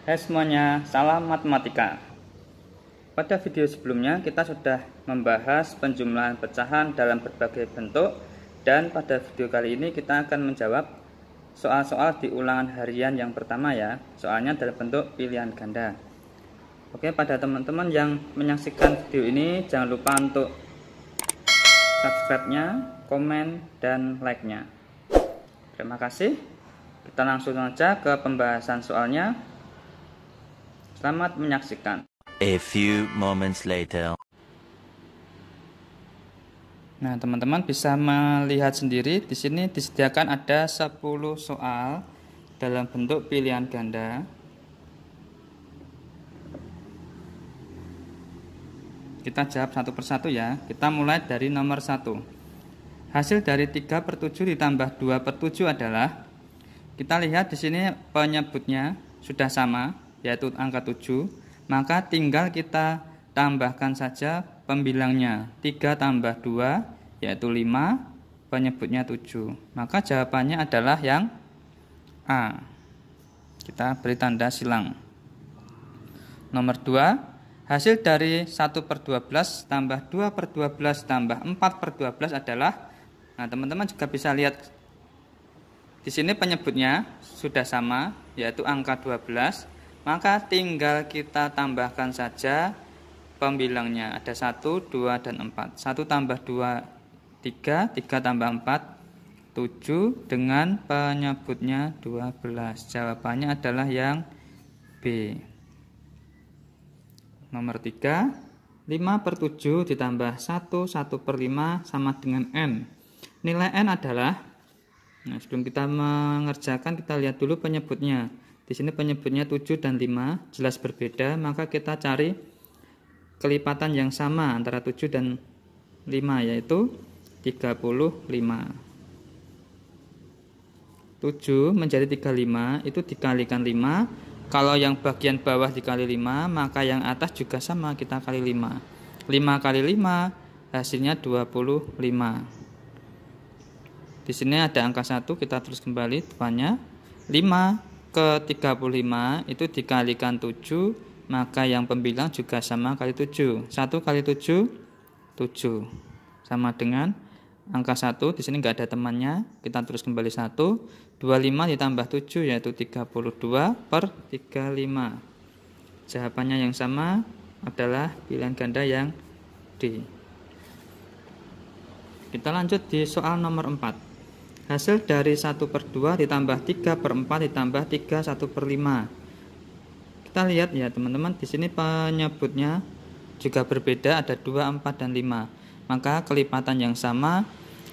Hai semuanya, salam matematika. Pada video sebelumnya kita sudah membahas penjumlahan pecahan dalam berbagai bentuk dan pada video kali ini kita akan menjawab soal-soal di ulangan harian yang pertama ya, soalnya dalam bentuk pilihan ganda. Oke, pada teman-teman yang menyaksikan video ini jangan lupa untuk subscribe-nya, komen, dan like-nya. Terima kasih. Kita langsung saja ke pembahasan soalnya. Selamat menyaksikan. A few moments later. Nah, teman-teman bisa melihat sendiri di sini disediakan ada 10 soal dalam bentuk pilihan ganda. Kita jawab satu persatu ya. Kita mulai dari nomor 1. Hasil dari 3 per 7 ditambah 2 per 7 adalah kita lihat di sini penyebutnya sudah sama yaitu angka 7, maka tinggal kita tambahkan saja pembilangnya. 3 tambah 2 yaitu 5, penyebutnya 7. Maka jawabannya adalah yang A. Kita beri tanda silang. Nomor 2, hasil dari 1 per 12 tambah 2 per 12 tambah 4 per 12 adalah Nah, teman-teman juga bisa lihat di sini penyebutnya sudah sama, yaitu angka 12 maka tinggal kita tambahkan saja pembilangnya ada 1, 2, dan 4 1 tambah 2, 3 3 tambah 4, 7 dengan penyebutnya 12 jawabannya adalah yang B nomor 3 5 per 7 ditambah 1 1 per 5 sama dengan N nilai N adalah nah sebelum kita mengerjakan kita lihat dulu penyebutnya di sini penyebutnya 7 dan 5 jelas berbeda, maka kita cari kelipatan yang sama antara 7 dan 5 yaitu 35. 7 menjadi 35 itu dikalikan 5. Kalau yang bagian bawah dikali 5, maka yang atas juga sama kita kali 5. 5 kali 5 hasilnya 25. Di sini ada angka 1, kita terus kembali depannya 5 ke-35 itu dikalikan 7 maka yang pembilang juga sama kali 7 1 kali 7 7 sama dengan angka 1 di sini nggak ada temannya kita terus kembali 1 25 ditambah 7 yaitu 32 per 35 jawabannya yang sama adalah pilihan ganda yang D kita lanjut di soal nomor 4 Hasil dari 1 per 2 ditambah 3 per 4 ditambah 3 1 per 5. Kita lihat ya teman-teman di sini penyebutnya juga berbeda ada 2, 4, dan 5. Maka kelipatan yang sama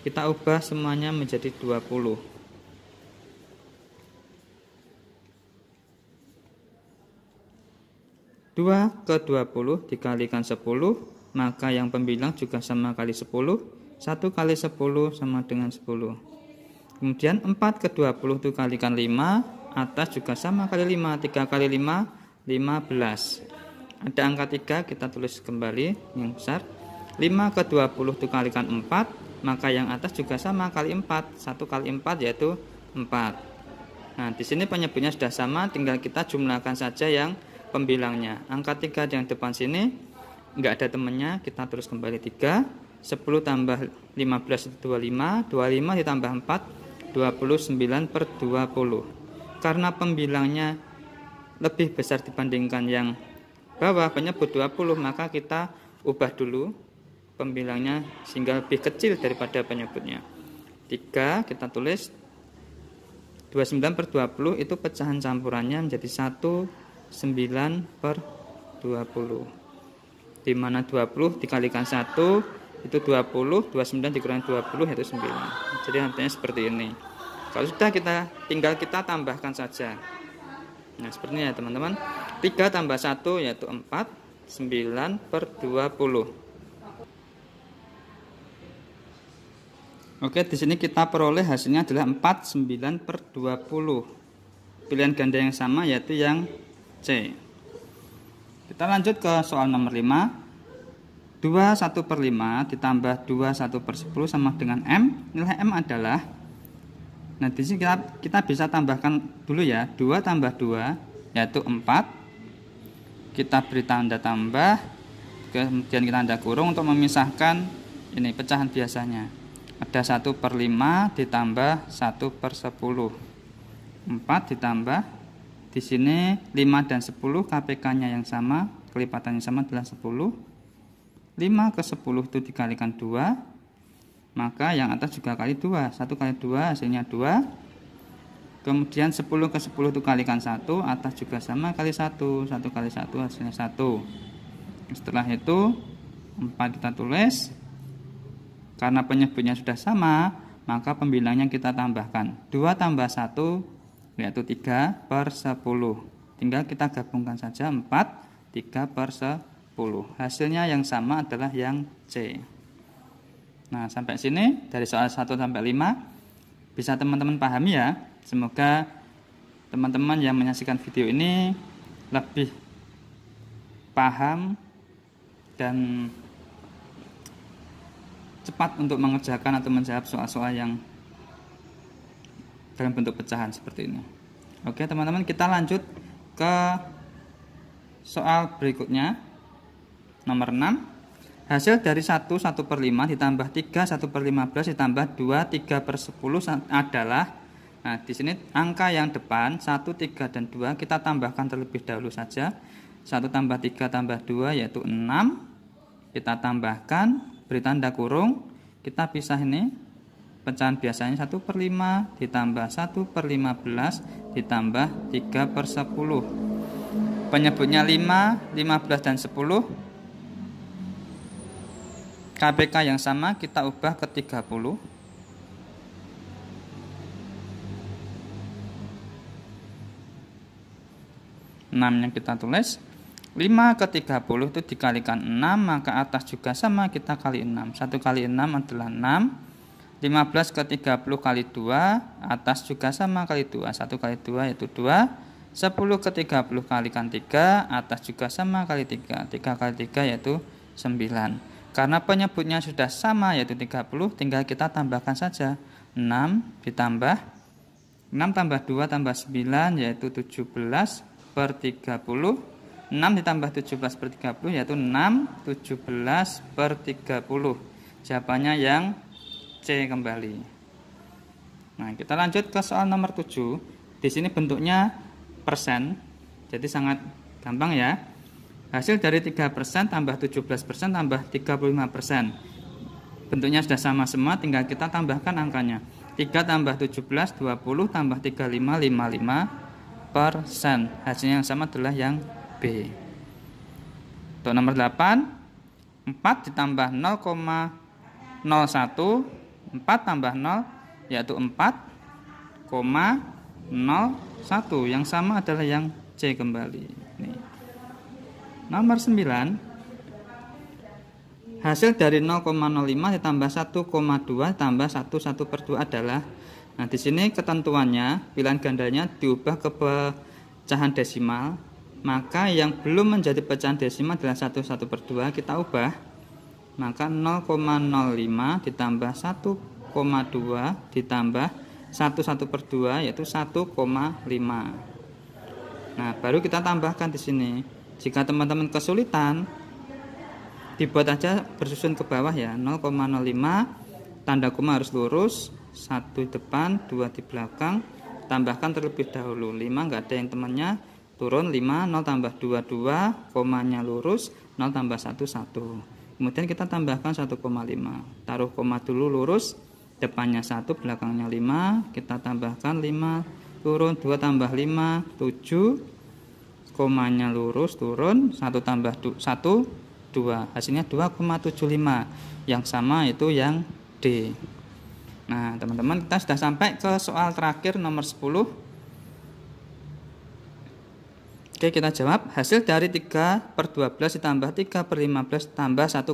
kita ubah semuanya menjadi 20. 2 ke 20 dikalikan 10 maka yang pembilang juga sama kali 10 1 kali 10 sama dengan 10 Kemudian 4 ke 20 kalikan 5, atas juga sama kali 5, 3 kali 5, 15. Ada angka 3, kita tulis kembali yang besar. 5 ke 20 kalikan 4, maka yang atas juga sama kali 4, 1 kali 4 yaitu 4. Nah, di sini penyebutnya sudah sama, tinggal kita jumlahkan saja yang pembilangnya. Angka 3 yang depan sini, nggak ada temennya, kita tulis kembali 3. 10 tambah 15 itu 25, 25 ditambah 4 29 per 20 karena pembilangnya lebih besar dibandingkan yang bawah penyebut 20 maka kita ubah dulu pembilangnya sehingga lebih kecil daripada penyebutnya 3 kita tulis 29 per 20 itu pecahan campurannya menjadi 1 9 per 20 dimana 20 dikalikan 1 itu 20 29 dikurangi 20 itu 9 jadi nantinya seperti ini kalau sudah kita tinggal kita tambahkan saja nah seperti ini ya teman-teman 3 tambah 1 yaitu 4 9 per 20 Oke, di sini kita peroleh hasilnya adalah 49 per 20. Pilihan ganda yang sama yaitu yang C. Kita lanjut ke soal nomor 5. 2 1 per 5 ditambah 2 1 per 10 sama dengan M nilai M adalah nah di sini kita, kita bisa tambahkan dulu ya 2 tambah 2 yaitu 4 kita beri tanda tambah kemudian kita tanda kurung untuk memisahkan ini pecahan biasanya ada 1 per 5 ditambah 1 per 10 4 ditambah di sini 5 dan 10 KPK nya yang sama kelipatannya sama adalah 10 5 ke 10 itu dikalikan 2 maka yang atas juga kali 2 1 kali 2 hasilnya 2 kemudian 10 ke 10 itu kalikan 1 atas juga sama kali 1 1 kali 1 hasilnya 1 setelah itu 4 kita tulis karena penyebutnya sudah sama maka pembilangnya kita tambahkan 2 tambah 1 yaitu 3 per 10 tinggal kita gabungkan saja 4 3 per 10 10. Hasilnya yang sama adalah yang C. Nah, sampai sini dari soal 1 sampai 5 bisa teman-teman pahami ya. Semoga teman-teman yang menyaksikan video ini lebih paham dan cepat untuk mengerjakan atau menjawab soal-soal yang dalam bentuk pecahan seperti ini. Oke, teman-teman, kita lanjut ke soal berikutnya. Nomor 6. Hasil dari 1, 1 per 5 ditambah 3, 1 per 15 ditambah 2, 3 per 10 adalah Nah, di sini angka yang depan 1, 3, dan 2 kita tambahkan terlebih dahulu saja. 1 tambah 3 tambah 2 yaitu 6. Kita tambahkan, beri tanda kurung. Kita pisah ini. Pecahan biasanya 1 per 5 ditambah 1 per 15 ditambah 3 per 10. Penyebutnya 5, 15, dan 10. KPK yang sama kita ubah ke 30. 6 yang kita tulis 5 ke 30 itu dikalikan 6 maka atas juga sama kita kali 6 1 kali 6 adalah 6 15 ke 30 kali 2 atas juga sama kali 2 1 kali 2 yaitu 2 10 ke 30 kalikan 3 atas juga sama kali 3 3 kali 3 yaitu 9 karena penyebutnya sudah sama yaitu 30, tinggal kita tambahkan saja. 6 ditambah 6 tambah 2 tambah 9 yaitu 17 per 30. 6 ditambah 17 per 30 yaitu 6 17 per 30. Jawabannya yang C kembali. Nah, kita lanjut ke soal nomor 7. Di sini bentuknya persen. Jadi sangat gampang ya. Hasil dari 3% tambah 17% tambah 35%. Bentuknya sudah sama semua, tinggal kita tambahkan angkanya. 3 tambah 17, 20 tambah 35, 55 persen. Hasilnya yang sama adalah yang B. Untuk nomor 8, 4 ditambah 0,01, 4 tambah 0 yaitu 4,01. Yang sama adalah yang C kembali. Nomor 9 Hasil dari 0,05 ditambah 1,2 tambah 1, per 2 adalah Nah di sini ketentuannya pilihan gandanya diubah ke pecahan desimal Maka yang belum menjadi pecahan desimal adalah 1, per 2 kita ubah Maka 0,05 ditambah 1,2 ditambah 1, per 2 yaitu 1,5 Nah baru kita tambahkan di sini jika teman-teman kesulitan, dibuat aja bersusun ke bawah ya. 0,05 tanda koma harus lurus, satu depan, dua di belakang. Tambahkan terlebih dahulu 5 enggak ada yang temannya turun 5 0 tambah 2 2 komanya lurus 0 tambah 1 1 kemudian kita tambahkan 1,5 taruh koma dulu lurus depannya 1 belakangnya 5 kita tambahkan 5 turun 2 tambah 5 7 komanya lurus turun 1 tambah 1 2 hasilnya 2,75 yang sama itu yang D nah teman-teman kita sudah sampai ke soal terakhir nomor 10 Oke kita jawab hasil dari 3 per 12 ditambah 3 per 15 tambah 1,5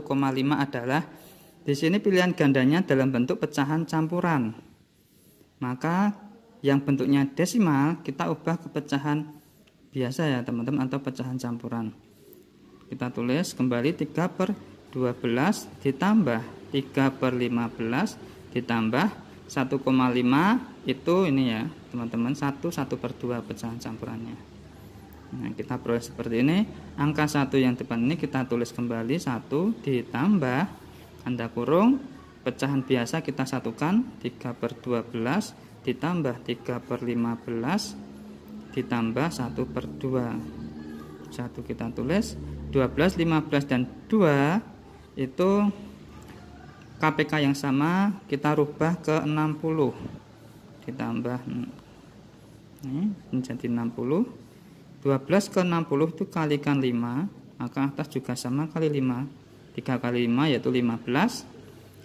adalah di sini pilihan gandanya dalam bentuk pecahan campuran maka yang bentuknya desimal kita ubah ke pecahan biasa ya teman-teman atau pecahan campuran kita tulis kembali 3 per 12 ditambah 3 per 15 ditambah 1,5 itu ini ya teman-teman 1 1 per 2 pecahan campurannya nah kita proses seperti ini angka 1 yang depan ini kita tulis kembali 1 ditambah anda kurung pecahan biasa kita satukan 3 per 12 ditambah 3 per 15 ditambah 1 per 2 1 kita tulis 12, 15, dan 2 itu KPK yang sama kita rubah ke 60 ditambah hmm, ini menjadi 60 12 ke 60 itu kalikan 5 maka atas juga sama kali 5 3 kali 5 yaitu 15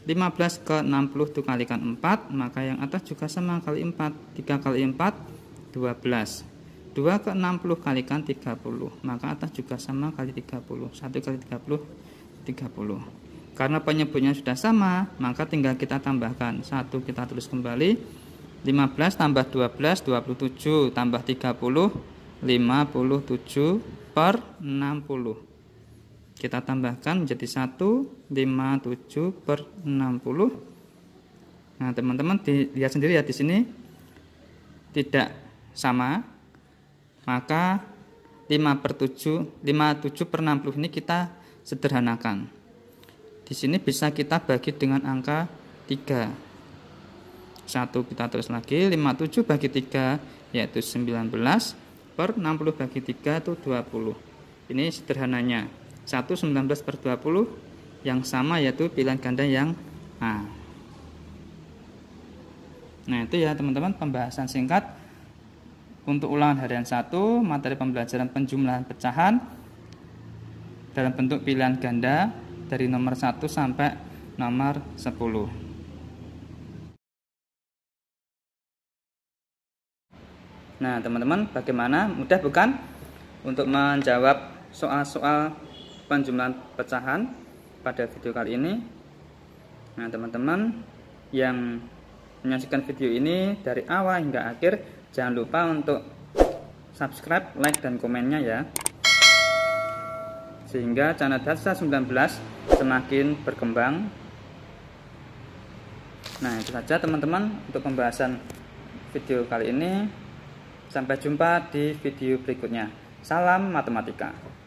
15 ke 60 itu kalikan 4 maka yang atas juga sama kali 4 3 kali 4 12 2 ke 60 kalikan 30 maka atas juga sama kali 30 1 kali 30 30 karena penyebutnya sudah sama maka tinggal kita tambahkan 1 kita tulis kembali 15 tambah 12 27 tambah 30 57 per 60 kita tambahkan menjadi 1 57 per 60 nah teman-teman dilihat sendiri ya di sini tidak sama maka 5 per 7, 57 per 60 ini kita sederhanakan. Di sini bisa kita bagi dengan angka 3. 1 kita terus lagi, 57 bagi 3 yaitu 19 per 60 bagi 3 itu 20. Ini sederhananya. 1 19 per 20 yang sama yaitu pilihan ganda yang A. Nah, itu ya teman-teman pembahasan singkat untuk ulangan harian 1, materi pembelajaran penjumlahan pecahan dalam bentuk pilihan ganda dari nomor 1 sampai nomor 10. Nah, teman-teman, bagaimana? Mudah bukan? Untuk menjawab soal-soal penjumlahan pecahan pada video kali ini. Nah, teman-teman yang menyaksikan video ini dari awal hingga akhir Jangan lupa untuk subscribe, like, dan komennya ya. Sehingga channel Dasar 19 semakin berkembang. Nah itu saja teman-teman untuk pembahasan video kali ini. Sampai jumpa di video berikutnya. Salam Matematika.